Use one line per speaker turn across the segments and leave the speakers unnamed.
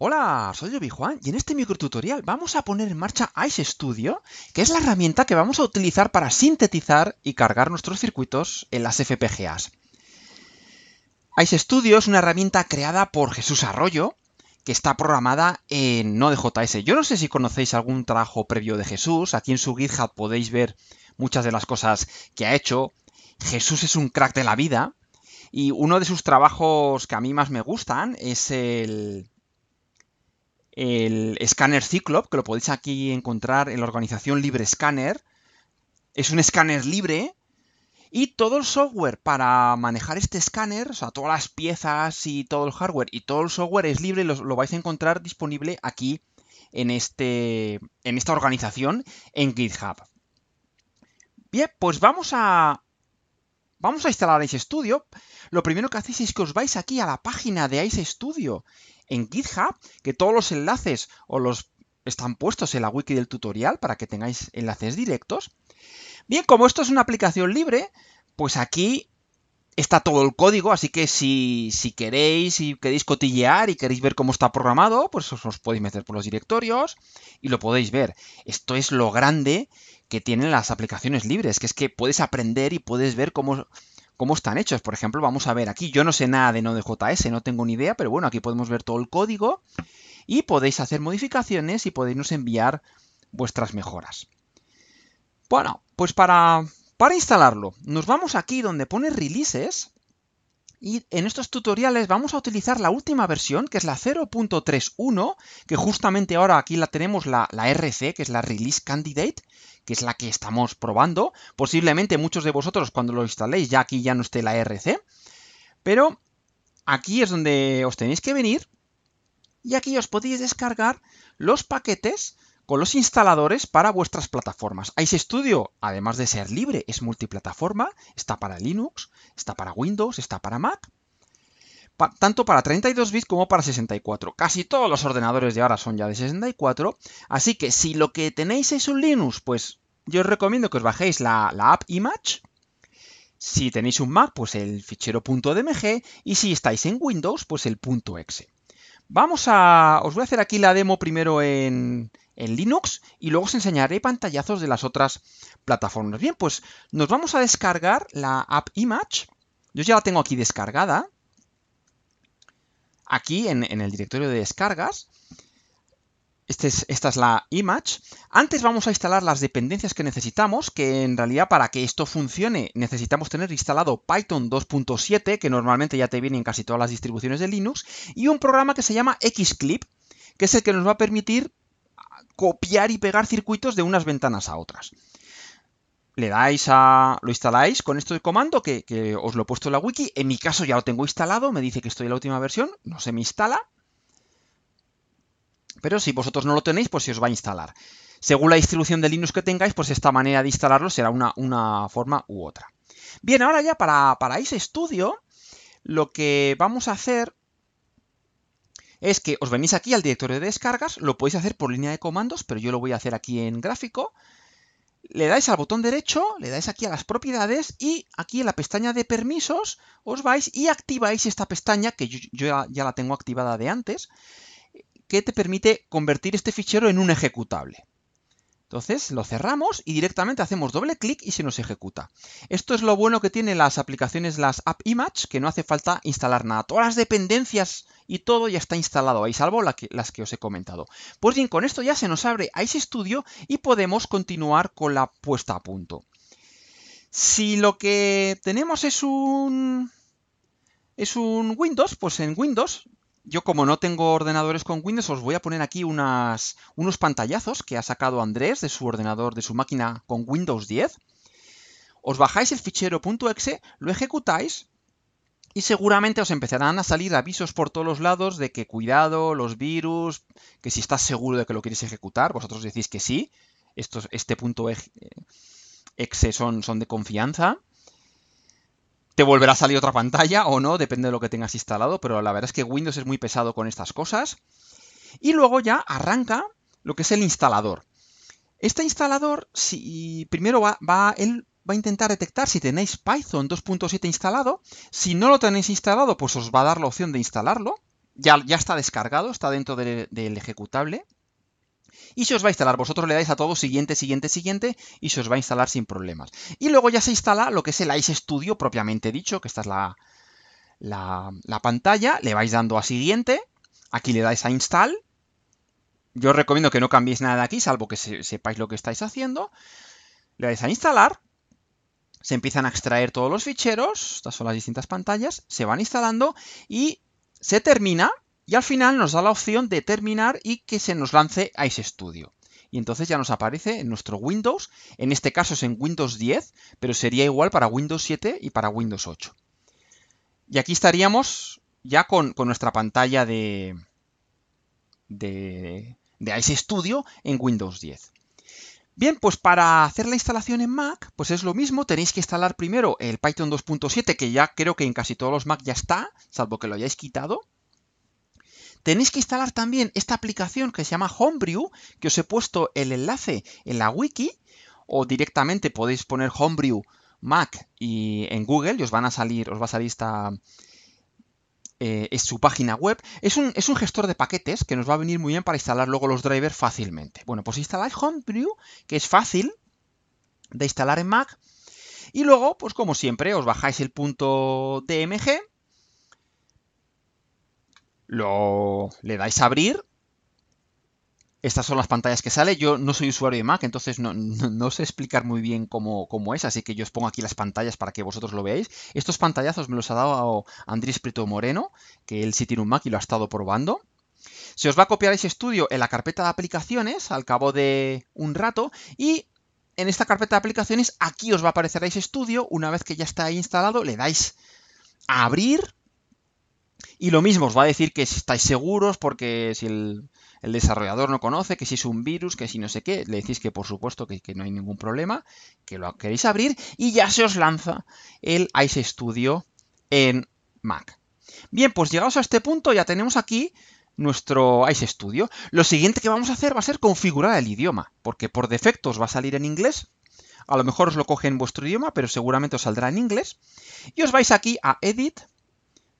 Hola, soy Obi Juan y en este microtutorial vamos a poner en marcha Ice Studio, que es la herramienta que vamos a utilizar para sintetizar y cargar nuestros circuitos en las FPGAs. Ice Studio es una herramienta creada por Jesús Arroyo, que está programada en Node.js. Yo no sé si conocéis algún trabajo previo de Jesús, aquí en su GitHub podéis ver muchas de las cosas que ha hecho. Jesús es un crack de la vida y uno de sus trabajos que a mí más me gustan es el el escáner Cyclop, que lo podéis aquí encontrar en la organización Libre Scanner. Es un escáner libre y todo el software para manejar este escáner, o sea, todas las piezas y todo el hardware y todo el software es libre lo, vais a encontrar disponible aquí en, este, en esta organización en GitHub. Bien, pues vamos a, vamos a instalar Ice Studio, lo primero que hacéis es que os vais aquí a la página de Ice Studio en GitHub, que todos los enlaces o los están puestos en la wiki del tutorial para que tengáis enlaces directos. Bien, como esto es una aplicación libre, pues aquí está todo el código, así que si, queréis si queréis cotillear y queréis ver cómo está programado, pues os, podéis meter por los directorios y lo podéis ver. Esto es lo grande que tienen las aplicaciones libres, que es que puedes aprender y puedes ver cómo, cómo están hechos. Por ejemplo, vamos a ver aquí, yo no sé nada de Node.js, no tengo ni idea, pero bueno, aquí podemos ver todo el código y podéis hacer modificaciones y podéis enviar vuestras mejoras. Bueno, pues para para instalarlo, nos vamos aquí donde pone Releases y en estos tutoriales vamos a utilizar la última versión, que es la 0.31, que justamente ahora aquí la tenemos la, RC, que es la Release Candidate, que es la que estamos probando. Posiblemente muchos de vosotros cuando lo instaléis ya aquí ya no esté la RC. Pero aquí es donde os tenéis que venir y aquí os podéis descargar los paquetes con los instaladores para vuestras plataformas. Ice Studio, además de ser libre, es multiplataforma, está para Linux, está para Windows, está para Mac, tanto para 32 bits como para 64. Casi todos los ordenadores de ahora son ya de 64, así que si lo que tenéis es un Linux, pues yo os recomiendo que os bajéis la, la app Image, si tenéis un Mac, pues el fichero .dmg y si estáis en Windows, pues el .exe. Vamos a... Os voy a hacer aquí la demo primero en, en Linux y luego os enseñaré pantallazos de las otras plataformas. Bien, pues nos vamos a descargar la app Image. Yo ya la tengo aquí descargada, aquí en, el directorio de descargas. Este esta es la image. Antes vamos a instalar las dependencias que necesitamos, que en realidad para que esto funcione necesitamos tener instalado Python 2.7, que normalmente ya te viene en casi todas las distribuciones de Linux, y un programa que se llama Xclip, que es el que nos va a permitir copiar y pegar circuitos de unas ventanas a otras. Le dais a. lo instaláis con este comando que, os lo he puesto en la wiki. En mi caso ya lo tengo instalado, me dice que estoy en la última versión, no se me instala. Pero si vosotros no lo tenéis, pues se os va a instalar. Según la distribución de Linux que tengáis, pues esta manera de instalarlo será una, forma u otra. Bien, ahora ya para, ese estudio, lo que vamos a hacer es que os venís aquí al directorio de descargas, lo podéis hacer por línea de comandos, pero yo lo voy a hacer aquí en gráfico. Le dais al botón derecho, le dais aquí a las propiedades y aquí en la pestaña de permisos os vais y activáis esta pestaña que yo, ya la tengo activada de antes, que te permite convertir este fichero en un ejecutable. Entonces lo cerramos y directamente hacemos doble clic y se nos ejecuta. Esto es lo bueno que tienen las aplicaciones, las App Image, que no hace falta instalar nada. Todas las dependencias y todo ya está instalado ahí, salvo las que os he comentado. Pues bien, con esto ya se nos abre Ice Studio y podemos continuar con la puesta a punto. Si lo que tenemos es un, es un Windows, pues en Windows yo como no tengo ordenadores con Windows, os voy a poner aquí unos pantallazos que ha sacado Andrés de su ordenador, de su máquina con Windows 10. Os bajáis el fichero .exe, lo ejecutáis y seguramente os empezarán a salir avisos por todos los lados de que cuidado, los virus, que si estás seguro de que lo queréis ejecutar, vosotros decís que sí, estos, este punto exe son, son de confianza te volverá a salir otra pantalla o no, depende de lo que tengas instalado, pero la verdad es que Windows es muy pesado con estas cosas. Y luego ya arranca lo que es el instalador. Este instalador, si primero va, él va a intentar detectar si tenéis Python 2.7 instalado. Si no lo tenéis instalado, pues os va a dar la opción de instalarlo. Ya, ya está descargado, está dentro del ejecutable. Y se os va a instalar, vosotros le dais a todo siguiente, siguiente, siguiente, y se os va a instalar sin problemas. Y luego ya se instala lo que es el Ice Studio propiamente dicho, que esta es la, la, pantalla, le vais dando a siguiente, aquí le dais a install, yo os recomiendo que no cambiéis nada de aquí, salvo que sepáis lo que estáis haciendo, le dais a instalar, se empiezan a extraer todos los ficheros, estas son las distintas pantallas, se van instalando y se termina y al final nos da la opción de terminar y que se nos lance Ice Studio. Y entonces ya nos aparece en nuestro Windows, en este caso es en Windows 10, pero sería igual para Windows 7 y para Windows 8. Y aquí estaríamos ya con, nuestra pantalla de, de, de Ice Studio en Windows 10. Bien, pues para hacer la instalación en Mac, pues es lo mismo, tenéis que instalar primero el Python 2.7, que ya creo que en casi todos los Mac ya está, salvo que lo hayáis quitado tenéis que instalar también esta aplicación que se llama Homebrew, que os he puesto el enlace en la wiki, o directamente podéis poner Homebrew Mac y en Google y os van a salir, os va a salir esta, eh, es su página web. Es un, es un, gestor de paquetes que nos va a venir muy bien para instalar luego los drivers fácilmente. Bueno, pues instaláis Homebrew, que es fácil de instalar en Mac. Y luego, pues como siempre, os bajáis el punto DMG lo, le dais a abrir. Estas son las pantallas que sale. Yo no soy usuario de Mac, entonces no, no, sé explicar muy bien cómo, cómo, es, así que yo os pongo aquí las pantallas para que vosotros lo veáis. Estos pantallazos me los ha dado Andrés Prieto Moreno, que él sí tiene un Mac y lo ha estado probando. Se os va a copiar ese estudio en la carpeta de aplicaciones al cabo de un rato y en esta carpeta de aplicaciones aquí os va a aparecer ese estudio. Una vez que ya está instalado, le dais a abrir y lo mismo os va a decir que estáis seguros porque si el, desarrollador no conoce, que si es un virus, que si no sé qué, le decís que por supuesto que, que no hay ningún problema, que lo queréis abrir y ya se os lanza el Ice Studio en Mac. Bien, pues llegados a este punto ya tenemos aquí nuestro Ice Studio. Lo siguiente que vamos a hacer va a ser configurar el idioma, porque por defecto os va a salir en inglés. A lo mejor os lo coge en vuestro idioma, pero seguramente os saldrá en inglés. Y os vais aquí a Edit,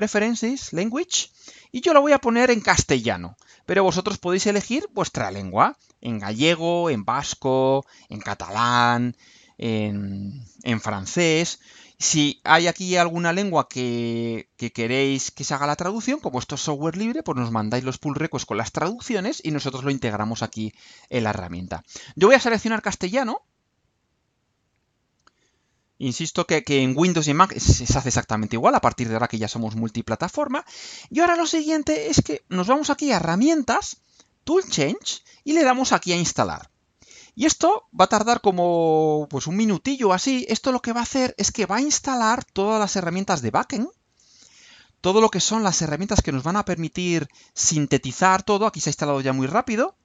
Preferences, Language, y yo lo voy a poner en castellano, pero vosotros podéis elegir vuestra lengua, en gallego, en vasco, en catalán, en, francés. Si hay aquí alguna lengua que, que, queréis que se haga la traducción, como esto es software libre, pues nos mandáis los pull requests con las traducciones y nosotros lo integramos aquí en la herramienta. Yo voy a seleccionar castellano Insisto que, en Windows y Mac se, hace exactamente igual a partir de ahora que ya somos multiplataforma. Y ahora lo siguiente es que nos vamos aquí a herramientas, Tool Change y le damos aquí a instalar. Y esto va a tardar como pues un minutillo así. Esto lo que va a hacer es que va a instalar todas las herramientas de backend, todo lo que son las herramientas que nos van a permitir sintetizar todo. Aquí se ha instalado ya muy rápido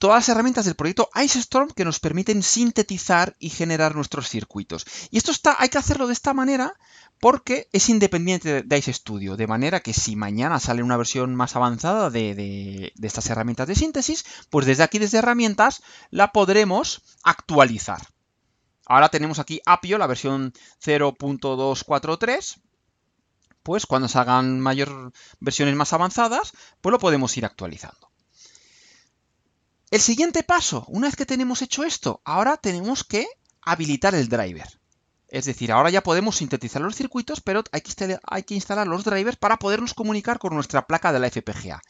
todas las herramientas del proyecto Icestorm que nos permiten sintetizar y generar nuestros circuitos. Y esto está, hay que hacerlo de esta manera porque es independiente de IceStudio. de manera que si mañana sale una versión más avanzada de, de estas herramientas de síntesis, pues desde aquí, desde herramientas, la podremos actualizar. Ahora tenemos aquí Apio, la versión 0.243, pues cuando salgan mayor, versiones más avanzadas, pues lo podemos ir actualizando. El siguiente paso, una vez que tenemos hecho esto, ahora tenemos que habilitar el driver. Es decir, ahora ya podemos sintetizar los circuitos, pero hay que, instalar los drivers para podernos comunicar con nuestra placa de la FPGA.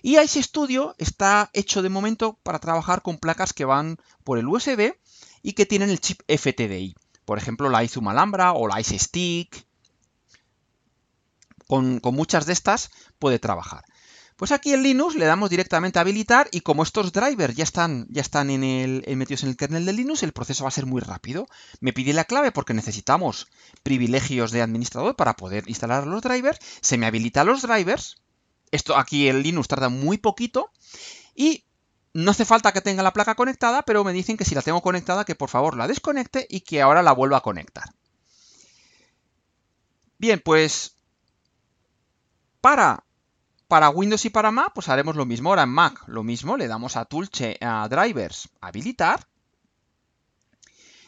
Y Ice Studio está hecho de momento para trabajar con placas que van por el USB y que tienen el chip FTDI. Por ejemplo, la Izum Alhambra o la Ice Stick. con muchas de estas puede trabajar. Pues aquí en Linux le damos directamente a habilitar y como estos drivers ya están, ya están en el, metidos en el kernel de Linux, el proceso va a ser muy rápido. Me pide la clave porque necesitamos privilegios de administrador para poder instalar los drivers. Se me habilita los drivers. Esto aquí en Linux tarda muy poquito. Y no hace falta que tenga la placa conectada, pero me dicen que si la tengo conectada, que por favor la desconecte y que ahora la vuelva a conectar. Bien, pues para para Windows y para Mac, pues haremos lo mismo ahora en Mac. Lo mismo, le damos a a Drivers, habilitar.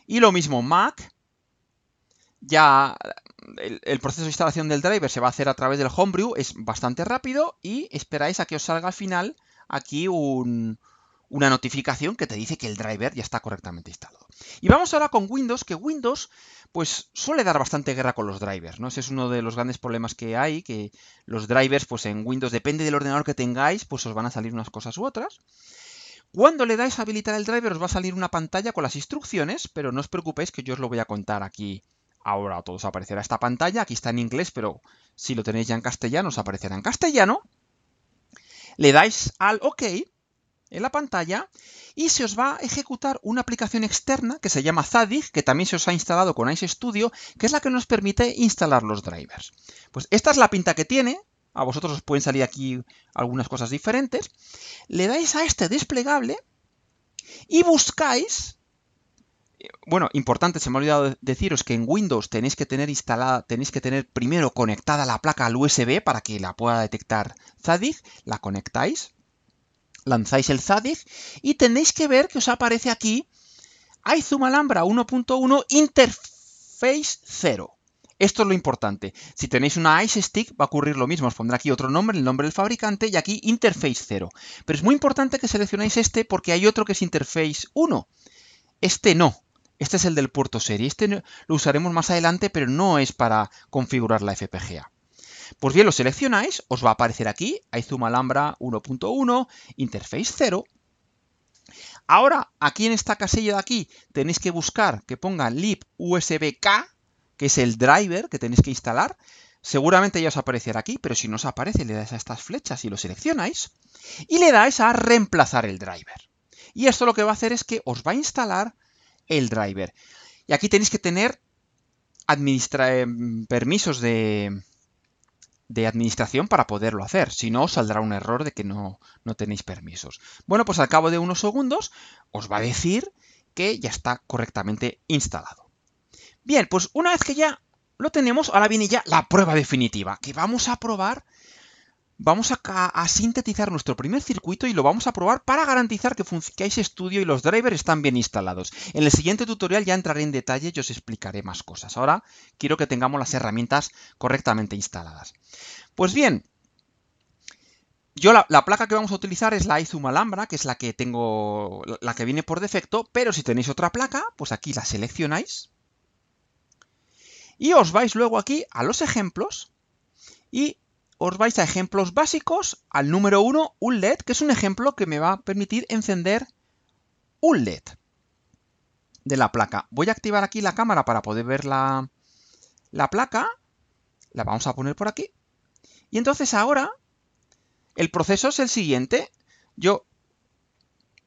Y lo mismo Mac, ya el, proceso de instalación del driver se va a hacer a través del Homebrew, es bastante rápido y esperáis a que os salga al final aquí un, una notificación que te dice que el driver ya está correctamente instalado. Y vamos ahora con Windows, que Windows pues suele dar bastante guerra con los drivers, ¿no? Ese es uno de los grandes problemas que hay, que los drivers pues en Windows, depende del ordenador que tengáis, pues os van a salir unas cosas u otras. Cuando le dais a habilitar el driver os va a salir una pantalla con las instrucciones, pero no os preocupéis que yo os lo voy a contar aquí ahora. Todos aparecerá esta pantalla, aquí está en inglés, pero si lo tenéis ya en castellano os aparecerá en castellano. Le dais al OK en la pantalla y se os va a ejecutar una aplicación externa que se llama Zadig, que también se os ha instalado con Ice Studio, que es la que nos permite instalar los drivers. Pues esta es la pinta que tiene, a vosotros os pueden salir aquí algunas cosas diferentes. Le dais a este desplegable y buscáis... Bueno, importante, se me ha olvidado deciros que en Windows tenéis que tener instalada, tenéis que tener primero conectada la placa al USB para que la pueda detectar Zadig, la conectáis, lanzáis el Zadig y tenéis que ver que os aparece aquí iZoom Alhambra 1.1 Interface 0. Esto es lo importante. Si tenéis una Ice Stick va a ocurrir lo mismo. Os pondré aquí otro nombre, el nombre del fabricante y aquí Interface 0. Pero es muy importante que seleccionéis este porque hay otro que es Interface 1. Este no. Este es el del puerto serie. Este lo usaremos más adelante, pero no es para configurar la FPGA. Pues bien, lo seleccionáis, os va a aparecer aquí Aizuma Alhambra 1.1, Interface 0. Ahora, aquí en esta casilla de aquí, tenéis que buscar que ponga LibUSBK, que es el driver que tenéis que instalar. Seguramente ya os aparecerá aquí, pero si no os aparece, le dais a estas flechas y lo seleccionáis. Y le dais a reemplazar el driver. Y esto lo que va a hacer es que os va a instalar el driver. Y aquí tenéis que tener em, permisos de, de administración para poderlo hacer. Si no, os saldrá un error de que no, no tenéis permisos. Bueno, pues al cabo de unos segundos os va a decir que ya está correctamente instalado. Bien, pues una vez que ya lo tenemos, ahora viene ya la prueba definitiva, que vamos a probar vamos a, sintetizar nuestro primer circuito y lo vamos a probar para garantizar que, que ese estudio y los drivers están bien instalados. En el siguiente tutorial ya entraré en detalle y os explicaré más cosas. Ahora quiero que tengamos las herramientas correctamente instaladas. Pues bien, yo la, placa que vamos a utilizar es la Izuma Alhambra, que es la que tengo, la que viene por defecto, pero si tenéis otra placa, pues aquí la seleccionáis. Y os vais luego aquí a los ejemplos y os vais a ejemplos básicos. Al número 1, un LED, que es un ejemplo que me va a permitir encender un LED de la placa. Voy a activar aquí la cámara para poder ver la, placa. La vamos a poner por aquí. Y entonces ahora el proceso es el siguiente. Yo,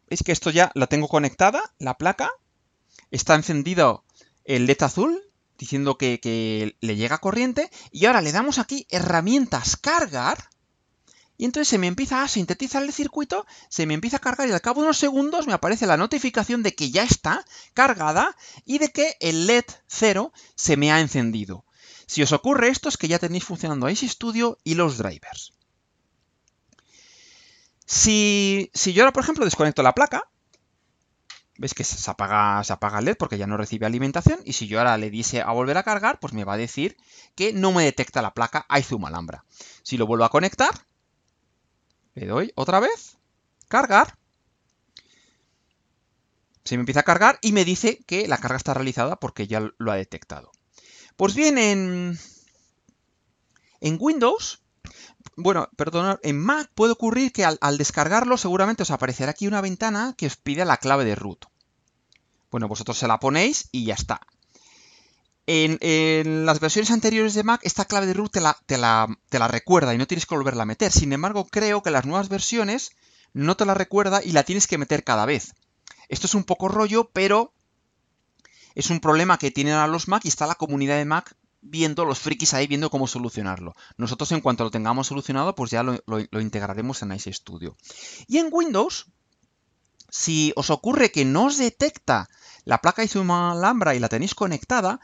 es que esto ya la tengo conectada, la placa. Está encendido el LED azul, diciendo que, le llega corriente y ahora le damos aquí herramientas cargar y entonces se me empieza a sintetizar el circuito, se me empieza a cargar y al cabo de unos segundos me aparece la notificación de que ya está cargada y de que el LED 0 se me ha encendido. Si os ocurre esto es que ya tenéis funcionando ese estudio y los drivers. Si, si yo ahora, por ejemplo, desconecto la placa, ¿Ves que se apaga, se apaga el LED porque ya no recibe alimentación? Y si yo ahora le dice a volver a cargar, pues me va a decir que no me detecta la placa iZoom Alhambra. Si lo vuelvo a conectar, le doy otra vez, cargar. Se me empieza a cargar y me dice que la carga está realizada porque ya lo ha detectado. Pues bien, en, en Windows bueno, perdón, en Mac puede ocurrir que al, descargarlo seguramente os aparecerá aquí una ventana que os pide la clave de root. Bueno, vosotros se la ponéis y ya está. En, las versiones anteriores de Mac, esta clave de root te la, la, te la recuerda y no tienes que volverla a meter. Sin embargo, creo que las nuevas versiones no te la recuerda y la tienes que meter cada vez. Esto es un poco rollo, pero es un problema que tienen a los Mac y está la comunidad de Mac viendo los frikis ahí, viendo cómo solucionarlo. Nosotros en cuanto lo tengamos solucionado, pues ya lo, integraremos en ese estudio Y en Windows, si os ocurre que no os detecta la placa Izumalambra y la tenéis conectada,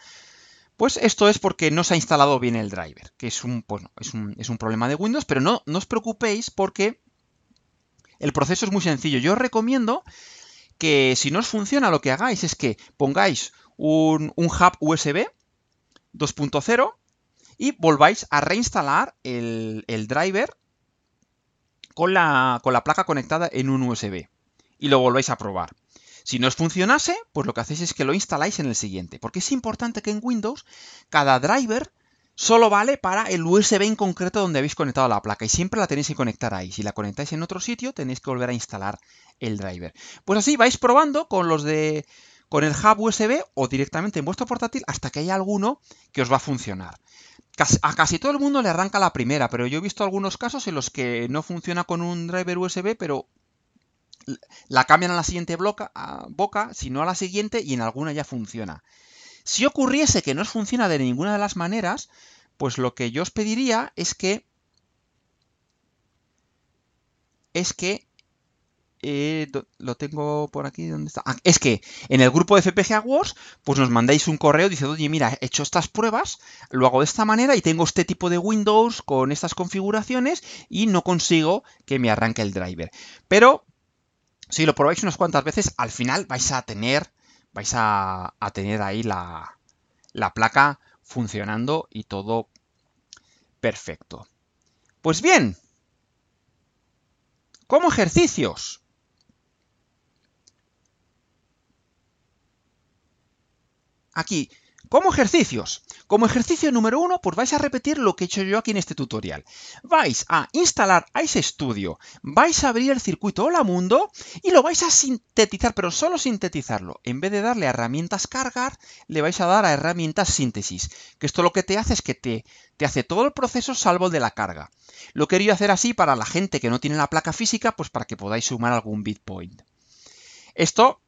pues esto es porque no se ha instalado bien el driver, que pues, es un, es un, problema de Windows, pero no, no os preocupéis porque el proceso es muy sencillo. Yo os recomiendo que si no os funciona lo que hagáis es que pongáis un, un hub USB 2.0 y volváis a reinstalar el, driver con la, con la, placa conectada en un USB y lo volváis a probar. Si no os funcionase, pues lo que hacéis es que lo instaláis en el siguiente, porque es importante que en Windows cada driver solo vale para el USB en concreto donde habéis conectado la placa y siempre la tenéis que conectar ahí. Si la conectáis en otro sitio, tenéis que volver a instalar el driver. Pues así vais probando con los de con el hub USB o directamente en vuestro portátil hasta que haya alguno que os va a funcionar. A casi todo el mundo le arranca la primera, pero yo he visto algunos casos en los que no funciona con un driver USB, pero la cambian a la siguiente boca, a boca, sino a la siguiente y en alguna ya funciona. Si ocurriese que no os funciona de ninguna de las maneras, pues lo que yo os pediría es que es que eh, lo tengo por aquí, ¿dónde está? Ah, es que en el grupo de FPGA Wars, pues nos mandáis un correo diciendo, oye, mira, he hecho estas pruebas, lo hago de esta manera y tengo este tipo de Windows con estas configuraciones y no consigo que me arranque el driver. Pero si lo probáis unas cuantas veces, al final vais a tener, vais a, tener ahí la, la placa funcionando y todo perfecto. Pues bien, como ejercicios. aquí como ejercicios. Como ejercicio número uno, pues vais a repetir lo que he hecho yo aquí en este tutorial. Vais a instalar Ice Studio, vais a abrir el circuito Hola Mundo y lo vais a sintetizar, pero solo sintetizarlo. En vez de darle a herramientas cargar, le vais a dar a herramientas síntesis, que esto lo que te hace es que te, te hace todo el proceso salvo el de la carga. Lo quería hacer así para la gente que no tiene la placa física, pues para que podáis sumar algún bitpoint. Esto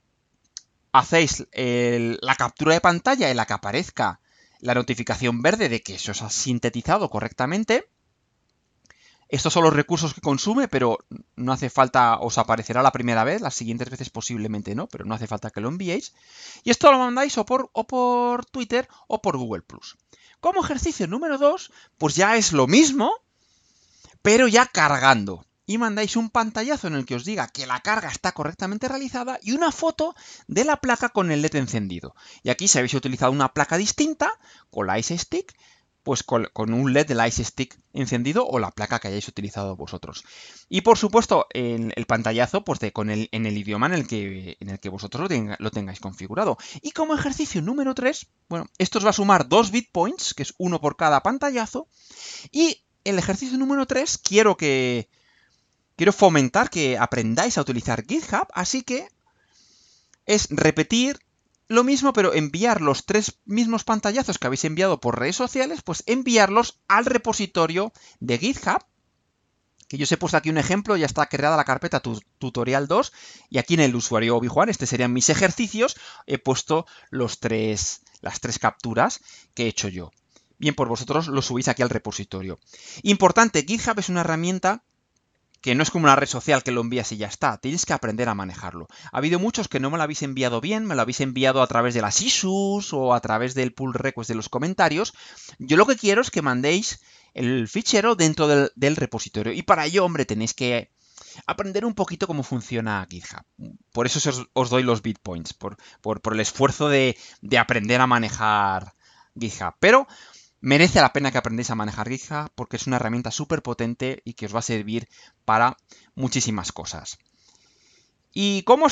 hacéis la captura de pantalla en la que aparezca la notificación verde de que se os ha sintetizado correctamente. Estos son los recursos que consume, pero no hace falta, os aparecerá la primera vez, las siguientes veces posiblemente no, pero no hace falta que lo enviéis. Y esto lo mandáis o por, o por Twitter o por Google ⁇ Como ejercicio número 2, pues ya es lo mismo, pero ya cargando y mandáis un pantallazo en el que os diga que la carga está correctamente realizada y una foto de la placa con el LED encendido. Y aquí si habéis utilizado una placa distinta con la Ice Stick, pues con, un LED del Ice Stick encendido o la placa que hayáis utilizado vosotros. Y por supuesto, en el pantallazo, pues con el, en el idioma en el que, en el que vosotros lo, lo, tengáis configurado. Y como ejercicio número 3, bueno, esto os va a sumar dos bitpoints, que es uno por cada pantallazo. Y el ejercicio número 3, quiero que, quiero fomentar que aprendáis a utilizar GitHub, así que es repetir lo mismo, pero enviar los tres mismos pantallazos que habéis enviado por redes sociales, pues enviarlos al repositorio de GitHub. Que yo os he puesto aquí un ejemplo, ya está creada la carpeta tutorial 2, y aquí en el usuario obi este serían mis ejercicios, he puesto las tres capturas que he hecho yo. Bien, por vosotros lo subís aquí al repositorio. Importante, GitHub es una herramienta que no es como una red social que lo envías y ya está, tienes que aprender a manejarlo. Ha habido muchos que no me lo habéis enviado bien, me lo habéis enviado a través de las issues o a través del pull request de los comentarios. Yo lo que quiero es que mandéis el fichero dentro del, repositorio y para ello, hombre, tenéis que aprender un poquito cómo funciona GitHub. Por eso os, doy los bitpoints, por, por, el esfuerzo de, de aprender a manejar GitHub. Pero Merece la pena que aprendáis a manejar GitHub porque es una herramienta súper potente y que os va a servir para muchísimas cosas. ¿Y cómo,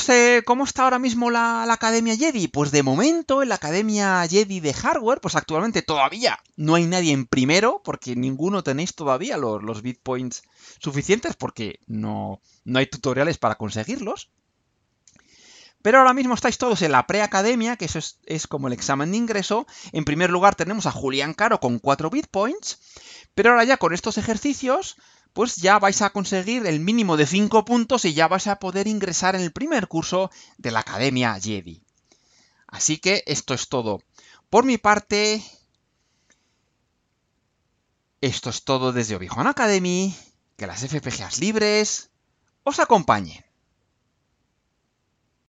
cómo está ahora mismo la, Academia Jedi? Pues de momento en la Academia Jedi de hardware, pues actualmente todavía no hay nadie en primero, porque ninguno tenéis todavía los, los bitpoints suficientes, porque no, no hay tutoriales para conseguirlos. Pero ahora mismo estáis todos en la preacademia, que eso es, como el examen de ingreso. En primer lugar tenemos a Julián Caro con 4 bitpoints, pero ahora ya con estos ejercicios, pues ya vais a conseguir el mínimo de 5 puntos y ya vais a poder ingresar en el primer curso de la Academia Jedi. Así que esto es todo. Por mi parte, esto es todo desde obi Academy. Que las FPGAs libres os acompañen.